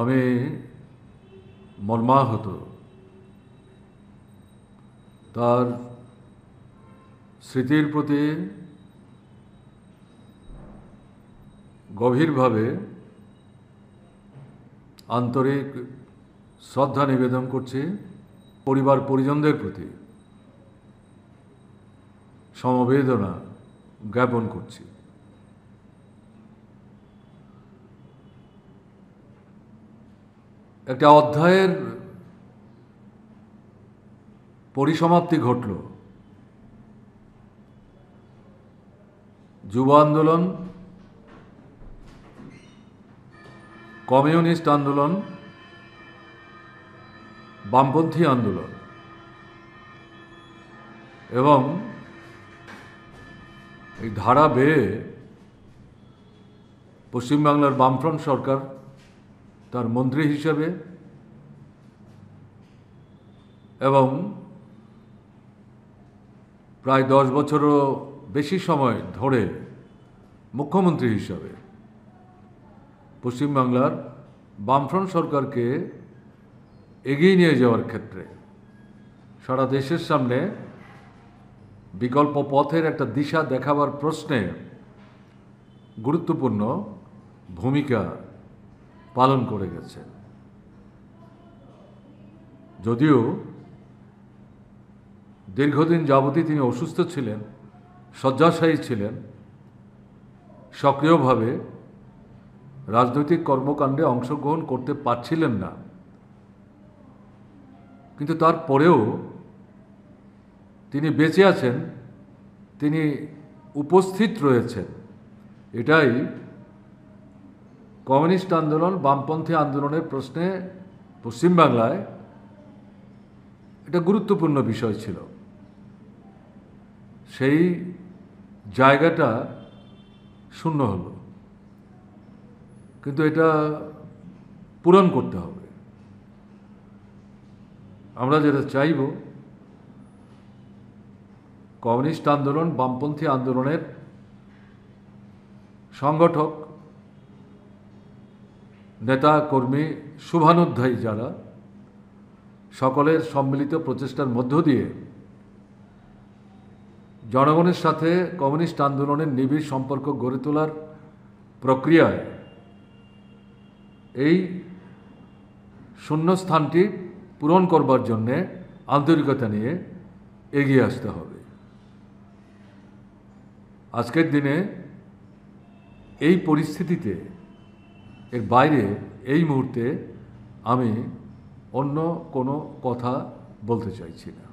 আমি মর্মাহত তার স্মৃতির প্রতি গভীরভাবে আন্তরিক শ্রদ্ধা নিবেদন করছি পরিবার পরিজনদের প্রতি সমবেদনা জ্ঞাপন করছি একটা অধ্যায়ের পরিসমাপ্তি ঘটল যুব আন্দোলন কমিউনিস্ট আন্দোলন বামপন্থী আন্দোলন এবং এই ধারা বেয়ে পশ্চিমবাংলার বামফ্রন্ট সরকার তার মন্ত্রী হিসাবে এবং প্রায় দশ বছরও বেশি সময় ধরে মুখ্যমন্ত্রী হিসাবে পশ্চিমবাংলার বামফ্রন্ট সরকারকে এগিয়ে নিয়ে যাওয়ার ক্ষেত্রে সারা দেশের সামনে বিকল্প পথের একটা দিশা দেখাবার প্রশ্নে গুরুত্বপূর্ণ ভূমিকা পালন করে গেছেন যদিও দীর্ঘদিন যাবতই তিনি অসুস্থ ছিলেন শয্যাশায়ী ছিলেন সক্রিয়ভাবে রাজনৈতিক কর্মকাণ্ডে অংশগ্রহণ করতে পারছিলেন না কিন্তু তারপরেও তিনি বেঁচে আছেন তিনি উপস্থিত রয়েছেন এটাই কমিউনিস্ট আন্দোলন বামপন্থী আন্দোলনের প্রশ্নে পশ্চিমবাংলায় এটা গুরুত্বপূর্ণ বিষয় ছিল সেই জায়গাটা শূন্য হলো কিন্তু এটা পূরণ করতে হবে আমরা যেটা চাইব কমিউনিস্ট আন্দোলন বামপন্থী আন্দোলনের সংগঠক নেতা কর্মী শুভানুধ্যায়ী যারা সকলের সম্মিলিত প্রচেষ্টার মধ্য দিয়ে জনগণের সাথে কমিউনিস্ট আন্দোলনের নিবিড় সম্পর্ক গড়ে তোলার প্রক্রিয়ায় এই শূন্যস্থানটি পূরণ করবার জন্যে আন্তরিকতা নিয়ে এগিয়ে আসতে হবে আজকের দিনে এই পরিস্থিতিতে এর বাইরে এই মুহূর্তে আমি অন্য কোনো কথা বলতে চাইছি না